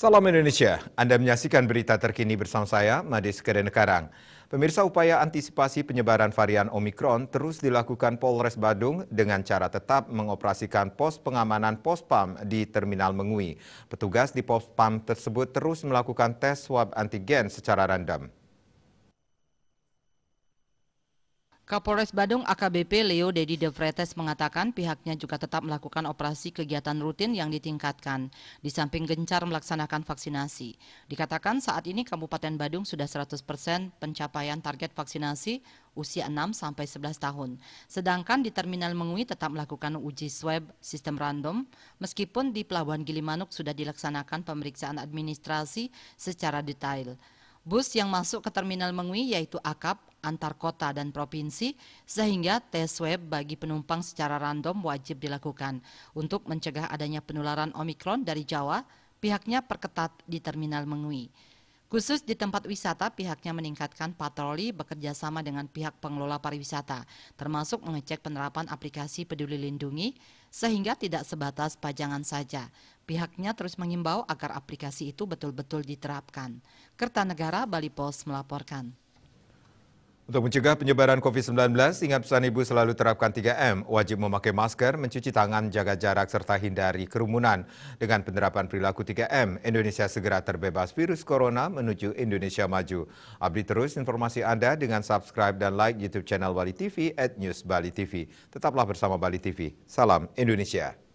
Salam Indonesia, Anda menyaksikan berita terkini bersama saya, Madis Kedenekarang. Pemirsa upaya antisipasi penyebaran varian Omikron terus dilakukan Polres Badung dengan cara tetap mengoperasikan pos pengamanan Pospam di Terminal Mengui. Petugas di Pospam tersebut terus melakukan tes swab antigen secara random. Kapolres Badung AKBP Leo Dedi De Vretes mengatakan pihaknya juga tetap melakukan operasi kegiatan rutin yang ditingkatkan, di samping gencar melaksanakan vaksinasi. Dikatakan saat ini Kabupaten Badung sudah 100% persen pencapaian target vaksinasi usia 6 sampai 11 tahun. Sedangkan di Terminal Mengui tetap melakukan uji swab sistem random meskipun di Pelabuhan Gilimanuk sudah dilaksanakan pemeriksaan administrasi secara detail. Bus yang masuk ke terminal Mengui yaitu AKAP, antar kota dan provinsi sehingga tes swab bagi penumpang secara random wajib dilakukan. Untuk mencegah adanya penularan Omikron dari Jawa, pihaknya perketat di Terminal mengui Khusus di tempat wisata, pihaknya meningkatkan patroli bekerja sama dengan pihak pengelola pariwisata, termasuk mengecek penerapan aplikasi peduli lindungi, sehingga tidak sebatas pajangan saja. Pihaknya terus mengimbau agar aplikasi itu betul-betul diterapkan. Kertanegara, Bali Post melaporkan. Untuk mencegah penyebaran COVID-19, ingat pesan Ibu selalu terapkan 3M, wajib memakai masker, mencuci tangan, jaga jarak, serta hindari kerumunan. Dengan penerapan perilaku 3M, Indonesia segera terbebas virus corona menuju Indonesia maju. Update terus informasi Anda dengan subscribe dan like YouTube channel Bali TV at News Bali TV. Tetaplah bersama Bali TV. Salam Indonesia.